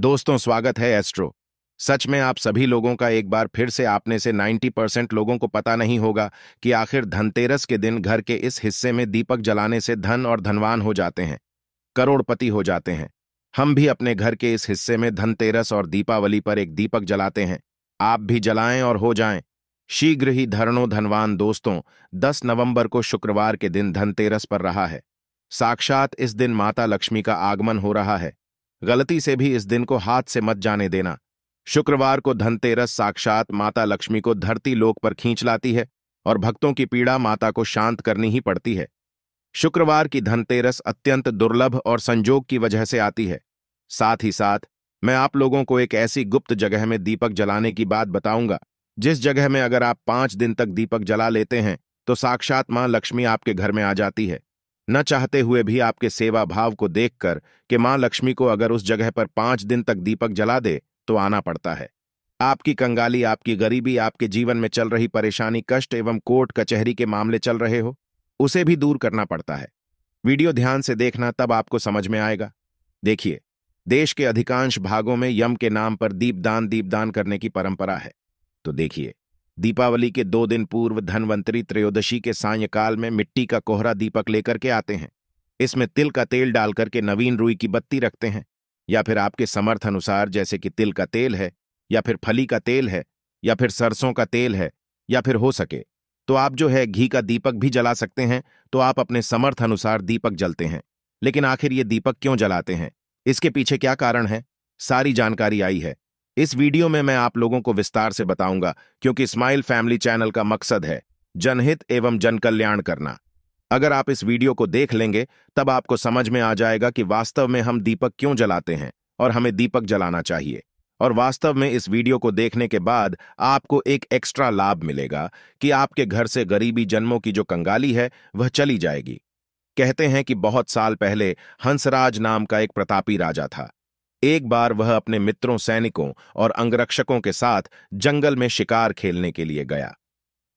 दोस्तों स्वागत है एस्ट्रो सच में आप सभी लोगों का एक बार फिर से आपने से 90 परसेंट लोगों को पता नहीं होगा कि आखिर धनतेरस के दिन घर के इस हिस्से में दीपक जलाने से धन और धनवान हो जाते हैं करोड़पति हो जाते हैं हम भी अपने घर के इस हिस्से में धनतेरस और दीपावली पर एक दीपक जलाते हैं आप भी जलाएं और हो जाएं शीघ्र ही धरणों धनवान दोस्तों दस नवंबर को शुक्रवार के दिन धनतेरस पर रहा है साक्षात इस दिन माता लक्ष्मी का आगमन हो रहा है गलती से भी इस दिन को हाथ से मत जाने देना शुक्रवार को धनतेरस साक्षात माता लक्ष्मी को धरती लोक पर खींच लाती है और भक्तों की पीड़ा माता को शांत करनी ही पड़ती है शुक्रवार की धनतेरस अत्यंत दुर्लभ और संजोग की वजह से आती है साथ ही साथ मैं आप लोगों को एक ऐसी गुप्त जगह में दीपक जलाने की बात बताऊंगा जिस जगह में अगर आप पांच दिन तक दीपक जला लेते हैं तो साक्षात मां लक्ष्मी आपके घर में आ जाती है न चाहते हुए भी आपके सेवा भाव को देखकर कि मां लक्ष्मी को अगर उस जगह पर पांच दिन तक दीपक जला दे तो आना पड़ता है आपकी कंगाली आपकी गरीबी आपके जीवन में चल रही परेशानी कष्ट एवं कोर्ट कचहरी के मामले चल रहे हो उसे भी दूर करना पड़ता है वीडियो ध्यान से देखना तब आपको समझ में आएगा देखिए देश के अधिकांश भागों में यम के नाम पर दीपदान दीपदान करने की परंपरा है तो देखिए दीपावली के दो दिन पूर्व धनवंतरी त्रयोदशी के सायकाल में मिट्टी का कोहरा दीपक लेकर के आते हैं इसमें तिल का तेल डालकर के नवीन रुई की बत्ती रखते हैं या फिर आपके समर्थ अनुसार जैसे कि तिल का तेल है या फिर फली का तेल है या फिर सरसों का तेल है या फिर हो सके तो आप जो है घी का दीपक भी जला सकते हैं तो आप अपने समर्थ अनुसार दीपक जलते हैं लेकिन आखिर ये दीपक क्यों जलाते हैं इसके पीछे क्या कारण है सारी जानकारी आई है इस वीडियो में मैं आप लोगों को विस्तार से बताऊंगा क्योंकि स्माइल फैमिली चैनल का मकसद है जनहित एवं जनकल्याण करना अगर आप इस वीडियो को देख लेंगे तब आपको समझ में आ जाएगा कि वास्तव में हम दीपक क्यों जलाते हैं और हमें दीपक जलाना चाहिए और वास्तव में इस वीडियो को देखने के बाद आपको एक एक्स्ट्रा लाभ मिलेगा कि आपके घर से गरीबी जन्मों की जो कंगाली है वह चली जाएगी कहते हैं कि बहुत साल पहले हंसराज नाम का एक प्रतापी राजा था एक बार वह अपने मित्रों सैनिकों और अंगरक्षकों के साथ जंगल में शिकार खेलने के लिए गया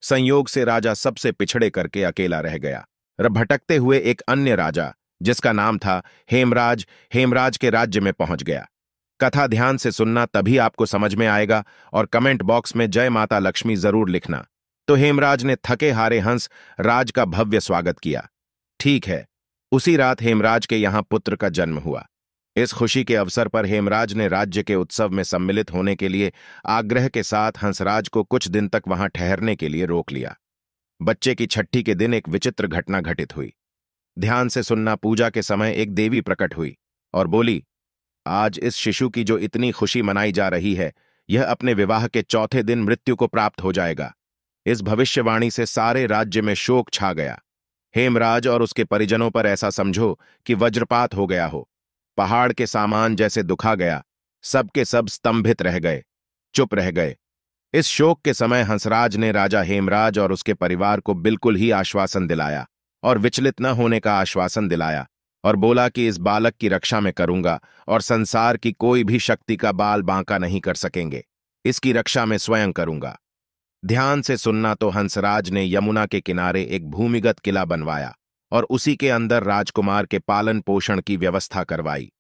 संयोग से राजा सबसे पिछड़े करके अकेला रह गया भटकते हुए एक अन्य राजा जिसका नाम था हेमराज हेमराज के राज्य में पहुंच गया कथा ध्यान से सुनना तभी आपको समझ में आएगा और कमेंट बॉक्स में जय माता लक्ष्मी जरूर लिखना तो हेमराज ने थके हारे हंस राज का भव्य स्वागत किया ठीक है उसी रात हेमराज के यहां पुत्र का जन्म हुआ इस खुशी के अवसर पर हेमराज ने राज्य के उत्सव में सम्मिलित होने के लिए आग्रह के साथ हंसराज को कुछ दिन तक वहां ठहरने के लिए रोक लिया बच्चे की छठी के दिन एक विचित्र घटना घटित हुई ध्यान से सुनना पूजा के समय एक देवी प्रकट हुई और बोली आज इस शिशु की जो इतनी खुशी मनाई जा रही है यह अपने विवाह के चौथे दिन मृत्यु को प्राप्त हो जाएगा इस भविष्यवाणी से सारे राज्य में शोक छा गया हेमराज और उसके परिजनों पर ऐसा समझो कि वज्रपात हो गया हो पहाड़ के सामान जैसे दुखा गया सबके सब स्तंभित रह गए चुप रह गए इस शोक के समय हंसराज ने राजा हेमराज और उसके परिवार को बिल्कुल ही आश्वासन दिलाया और विचलित न होने का आश्वासन दिलाया और बोला कि इस बालक की रक्षा में करूंगा और संसार की कोई भी शक्ति का बाल बांका नहीं कर सकेंगे इसकी रक्षा मैं स्वयं करूंगा ध्यान से सुनना तो हंसराज ने यमुना के किनारे एक भूमिगत किला बनवाया और उसी के अंदर राजकुमार के पालन पोषण की व्यवस्था करवाई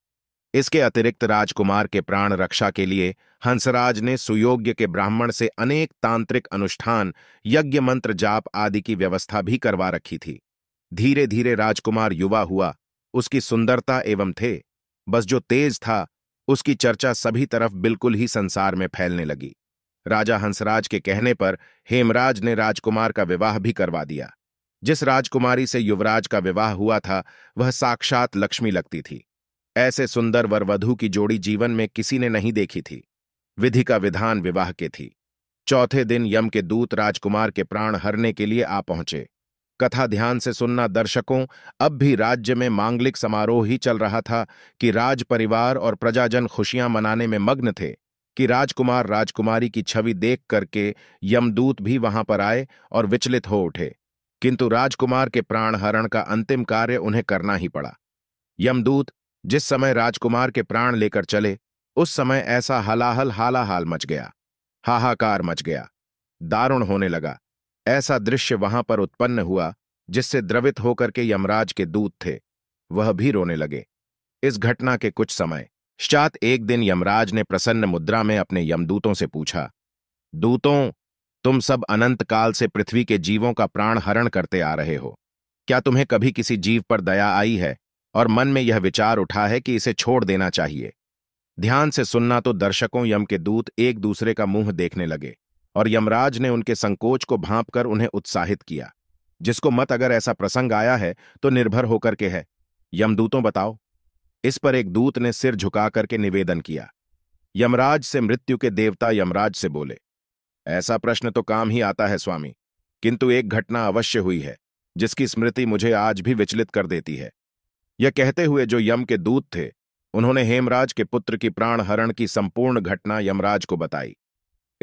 इसके अतिरिक्त राजकुमार के प्राण रक्षा के लिए हंसराज ने सुयोग्य के ब्राह्मण से अनेक तांत्रिक अनुष्ठान यज्ञ मंत्र जाप आदि की व्यवस्था भी करवा रखी थी धीरे धीरे राजकुमार युवा हुआ उसकी सुंदरता एवं थे बस जो तेज था उसकी चर्चा सभी तरफ बिल्कुल ही संसार में फैलने लगी राजा हंसराज के कहने पर हेमराज ने राजकुमार का विवाह भी करवा दिया जिस राजकुमारी से युवराज का विवाह हुआ था वह साक्षात लक्ष्मी लगती थी ऐसे सुंदर वरवधु की जोड़ी जीवन में किसी ने नहीं देखी थी विधि का विधान विवाह के थी चौथे दिन यम के दूत राजकुमार के प्राण हरने के लिए आ पहुंचे कथा ध्यान से सुनना दर्शकों अब भी राज्य में मांगलिक समारोह ही चल रहा था कि राज परिवार और प्रजाजन खुशियां मनाने में मग्न थे कि राजकुमार राजकुमारी की छवि देख करके यमदूत भी वहां पर आए और विचलित हो उठे किंतु राजकुमार के प्राणहरण का अंतिम कार्य उन्हें करना ही पड़ा यमदूत जिस समय राजकुमार के प्राण लेकर चले उस समय ऐसा हलाहल हालाहाल मच गया हाहाकार मच गया दारुण होने लगा ऐसा दृश्य वहां पर उत्पन्न हुआ जिससे द्रवित होकर के यमराज के दूत थे वह भी रोने लगे इस घटना के कुछ समय पश्चात एक दिन यमराज ने प्रसन्न मुद्रा में अपने यमदूतों से पूछा दूतों तुम सब अनंत काल से पृथ्वी के जीवों का प्राण हरण करते आ रहे हो क्या तुम्हें कभी किसी जीव पर दया आई है और मन में यह विचार उठा है कि इसे छोड़ देना चाहिए ध्यान से सुनना तो दर्शकों यम के दूत एक दूसरे का मुंह देखने लगे और यमराज ने उनके संकोच को भाप कर उन्हें उत्साहित किया जिसको मत अगर ऐसा प्रसंग आया है तो निर्भर होकर के है यमदूतों बताओ इस पर एक दूत ने सिर झुका करके निवेदन किया यमराज से मृत्यु के देवता यमराज से बोले ऐसा प्रश्न तो काम ही आता है स्वामी किंतु एक घटना अवश्य हुई है जिसकी स्मृति मुझे आज भी विचलित कर देती है यह कहते हुए जो यम के दूत थे उन्होंने हेमराज के पुत्र की प्राण हरण की संपूर्ण घटना यमराज को बताई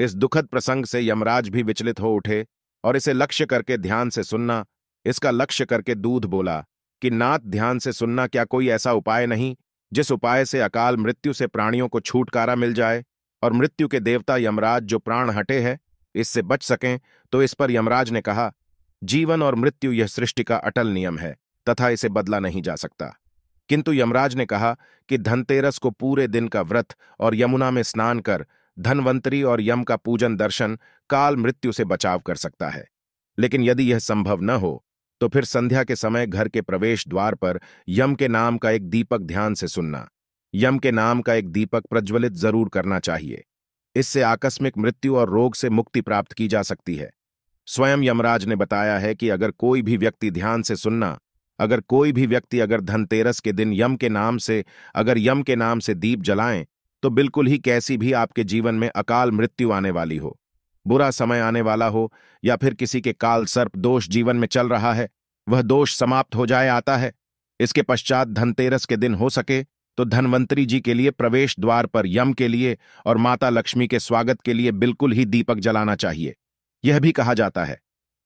इस दुखद प्रसंग से यमराज भी विचलित हो उठे और इसे लक्ष्य करके ध्यान से सुनना इसका लक्ष्य करके दूध बोला कि नाथ ध्यान से सुनना क्या कोई ऐसा उपाय नहीं जिस उपाय से अकाल मृत्यु से प्राणियों को छूटकारा मिल जाए और मृत्यु के देवता यमराज जो प्राण हटे हैं इससे बच सकें तो इस पर यमराज ने कहा जीवन और मृत्यु यह सृष्टि का अटल नियम है तथा इसे बदला नहीं जा सकता किंतु यमराज ने कहा कि धनतेरस को पूरे दिन का व्रत और यमुना में स्नान कर धनवंतरी और यम का पूजन दर्शन काल मृत्यु से बचाव कर सकता है लेकिन यदि यह संभव न हो तो फिर संध्या के समय घर के प्रवेश द्वार पर यम के नाम का एक दीपक ध्यान से सुनना यम के नाम का एक दीपक प्रज्वलित जरूर करना चाहिए इससे आकस्मिक मृत्यु और रोग से मुक्ति प्राप्त की जा सकती है स्वयं यमराज ने बताया है कि अगर कोई भी व्यक्ति ध्यान से सुनना अगर कोई भी व्यक्ति अगर धनतेरस के दिन यम के नाम से अगर यम के नाम से दीप जलाएं तो बिल्कुल ही कैसी भी आपके जीवन में अकाल मृत्यु आने वाली हो बुरा समय आने वाला हो या फिर किसी के काल सर्प दोष जीवन में चल रहा है वह दोष समाप्त हो जाए आता है इसके पश्चात धनतेरस के दिन हो सके तो धनवंतरी जी के लिए प्रवेश द्वार पर यम के लिए और माता लक्ष्मी के स्वागत के लिए बिल्कुल ही दीपक जलाना चाहिए यह भी कहा जाता है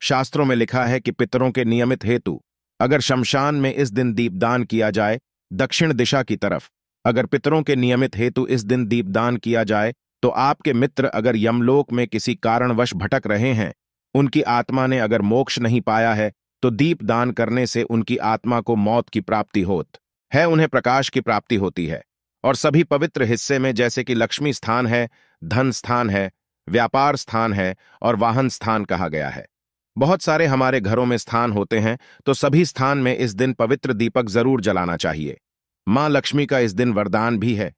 शास्त्रों में लिखा है कि पितरों के नियमित हेतु अगर शमशान में इस दिन दीपदान किया जाए दक्षिण दिशा की तरफ अगर पितरों के नियमित हेतु इस दिन दीपदान किया जाए तो आपके मित्र अगर यमलोक में किसी कारणवश भटक रहे हैं उनकी आत्मा ने अगर मोक्ष नहीं पाया है तो दीप दान करने से उनकी आत्मा को मौत की प्राप्ति होत है उन्हें प्रकाश की प्राप्ति होती है और सभी पवित्र हिस्से में जैसे कि लक्ष्मी स्थान है धन स्थान है व्यापार स्थान है और वाहन स्थान कहा गया है बहुत सारे हमारे घरों में स्थान होते हैं तो सभी स्थान में इस दिन पवित्र दीपक जरूर जलाना चाहिए माँ लक्ष्मी का इस दिन वरदान भी है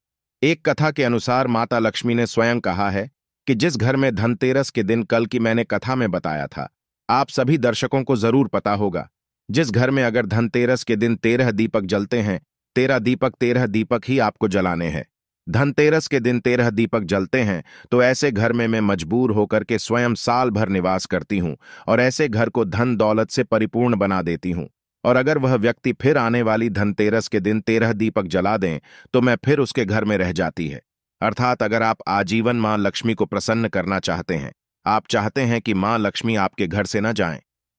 एक कथा के अनुसार माता लक्ष्मी ने स्वयं कहा है कि जिस घर में धनतेरस के दिन कल की मैंने कथा में बताया था आप सभी दर्शकों को जरूर पता होगा जिस घर में अगर धनतेरस के दिन तेरह दीपक जलते हैं तेरह दीपक तेरह दीपक ही आपको जलाने हैं धनतेरस के दिन तेरह दीपक जलते हैं तो ऐसे घर में मैं मजबूर होकर के स्वयं साल भर निवास करती हूं और ऐसे घर को धन दौलत से परिपूर्ण बना देती हूँ और अगर वह व्यक्ति फिर आने वाली धनतेरस के दिन तेरह दीपक जला दें तो मैं फिर उसके घर में रह जाती है अर्थात अगर आप आजीवन मां लक्ष्मी को प्रसन्न करना चाहते हैं आप चाहते हैं कि मां लक्ष्मी आपके घर से न जाएं,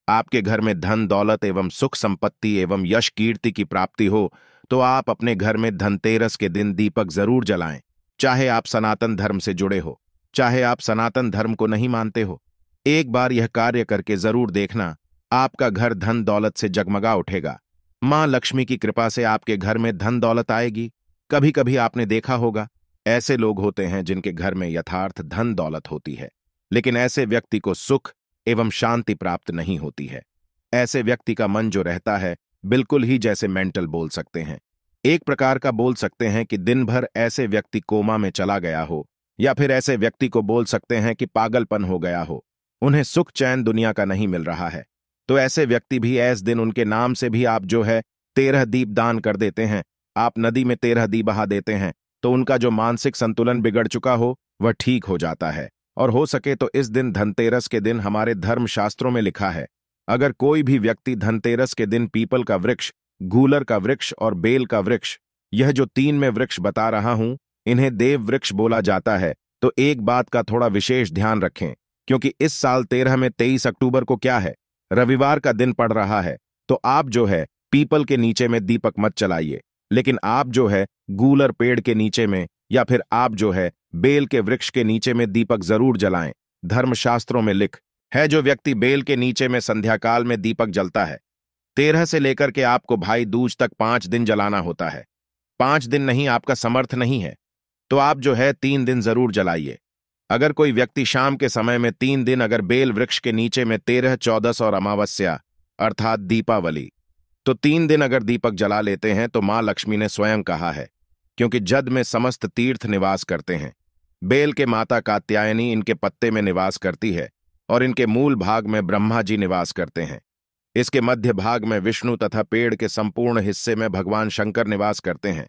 आपके घर में धन दौलत एवं सुख संपत्ति एवं यश कीर्ति की प्राप्ति हो तो आप अपने घर में धनतेरस के दिन दीपक जरूर जलाएं चाहे आप सनातन धर्म से जुड़े हो चाहे आप सनातन धर्म को नहीं मानते हो एक बार यह कार्य करके जरूर देखना आपका घर धन दौलत से जगमगा उठेगा मां लक्ष्मी की कृपा से आपके घर में धन दौलत आएगी कभी कभी आपने देखा होगा ऐसे लोग होते हैं जिनके घर में यथार्थ धन दौलत होती है लेकिन ऐसे व्यक्ति को सुख एवं शांति प्राप्त नहीं होती है ऐसे व्यक्ति का मन जो रहता है बिल्कुल ही जैसे मेंटल बोल सकते हैं एक प्रकार का बोल सकते हैं कि दिन भर ऐसे व्यक्ति कोमा में चला गया हो या फिर ऐसे व्यक्ति को बोल सकते हैं कि पागलपन हो गया हो उन्हें सुख चैन दुनिया का नहीं मिल रहा है तो ऐसे व्यक्ति भी ऐस दिन उनके नाम से भी आप जो है तेरह दीप दान कर देते हैं आप नदी में तेरह दीप बहा देते हैं तो उनका जो मानसिक संतुलन बिगड़ चुका हो वह ठीक हो जाता है और हो सके तो इस दिन धनतेरस के दिन हमारे धर्मशास्त्रों में लिखा है अगर कोई भी व्यक्ति धनतेरस के दिन पीपल का वृक्ष गूलर का वृक्ष और बेल का वृक्ष यह जो तीन में वृक्ष बता रहा हूं इन्हें देव वृक्ष बोला जाता है तो एक बात का थोड़ा विशेष ध्यान रखें क्योंकि इस साल तेरह में तेईस अक्टूबर को क्या है रविवार का दिन पड़ रहा है तो आप जो है पीपल के नीचे में दीपक मत चलाइए लेकिन आप जो है गूलर पेड़ के नीचे में या फिर आप जो है बेल के वृक्ष के नीचे में दीपक जरूर जलाएं धर्मशास्त्रों में लिख है जो व्यक्ति बेल के नीचे में संध्याकाल में दीपक जलता है तेरह से लेकर के आपको भाई दूज तक पांच दिन जलाना होता है पांच दिन नहीं आपका समर्थ नहीं है तो आप जो है तीन दिन जरूर जलाइए अगर कोई व्यक्ति शाम के समय में तीन दिन अगर बेल वृक्ष के नीचे में तेरह चौदस और अमावस्या अर्थात दीपावली तो तीन दिन अगर दीपक जला लेते हैं तो मां लक्ष्मी ने स्वयं कहा है क्योंकि जद में समस्त तीर्थ निवास करते हैं बेल के माता कात्यायनी इनके पत्ते में निवास करती है और इनके मूल भाग में ब्रह्मा जी निवास करते हैं इसके मध्य भाग में विष्णु तथा पेड़ के संपूर्ण हिस्से में भगवान शंकर निवास करते हैं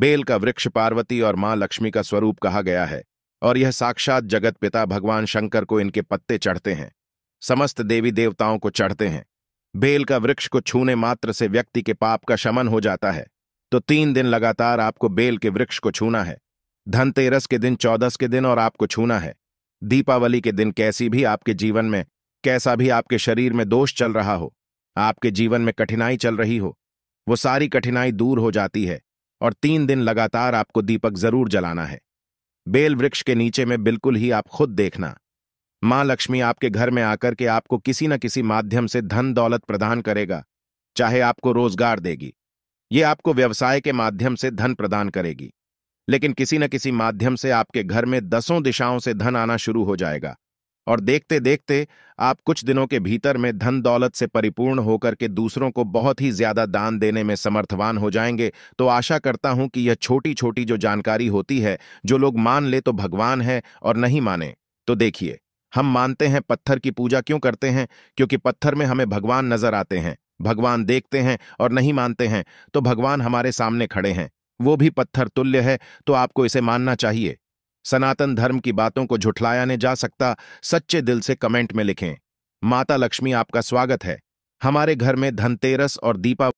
बेल का वृक्ष पार्वती और मां लक्ष्मी का स्वरूप कहा गया है और यह साक्षात जगत पिता भगवान शंकर को इनके पत्ते चढ़ते हैं समस्त देवी देवताओं को चढ़ते हैं बेल का वृक्ष को छूने मात्र से व्यक्ति के पाप का शमन हो जाता है तो तीन दिन लगातार आपको बेल के वृक्ष को छूना है धनतेरस के दिन चौदस के दिन और आपको छूना है दीपावली के दिन कैसी भी आपके जीवन में कैसा भी आपके शरीर में दोष चल रहा हो आपके जीवन में कठिनाई चल रही हो वो सारी कठिनाई दूर हो जाती है और तीन दिन लगातार आपको दीपक जरूर जलाना है बेल वृक्ष के नीचे में बिल्कुल ही आप खुद देखना मां लक्ष्मी आपके घर में आकर के आपको किसी न किसी माध्यम से धन दौलत प्रदान करेगा चाहे आपको रोजगार देगी ये आपको व्यवसाय के माध्यम से धन प्रदान करेगी लेकिन किसी न किसी माध्यम से आपके घर में दसों दिशाओं से धन आना शुरू हो जाएगा और देखते देखते आप कुछ दिनों के भीतर में धन दौलत से परिपूर्ण होकर के दूसरों को बहुत ही ज्यादा दान देने में समर्थवान हो जाएंगे तो आशा करता हूं कि यह छोटी छोटी जो जानकारी होती है जो लोग मान ले तो भगवान है और नहीं माने तो देखिए हम मानते हैं पत्थर की पूजा क्यों करते हैं क्योंकि पत्थर में हमें भगवान नजर आते हैं भगवान देखते हैं और नहीं मानते हैं तो भगवान हमारे सामने खड़े हैं वो भी पत्थर तुल्य है तो आपको इसे मानना चाहिए सनातन धर्म की बातों को झुठलाया नहीं जा सकता सच्चे दिल से कमेंट में लिखें माता लक्ष्मी आपका स्वागत है हमारे घर में धनतेरस और दीपा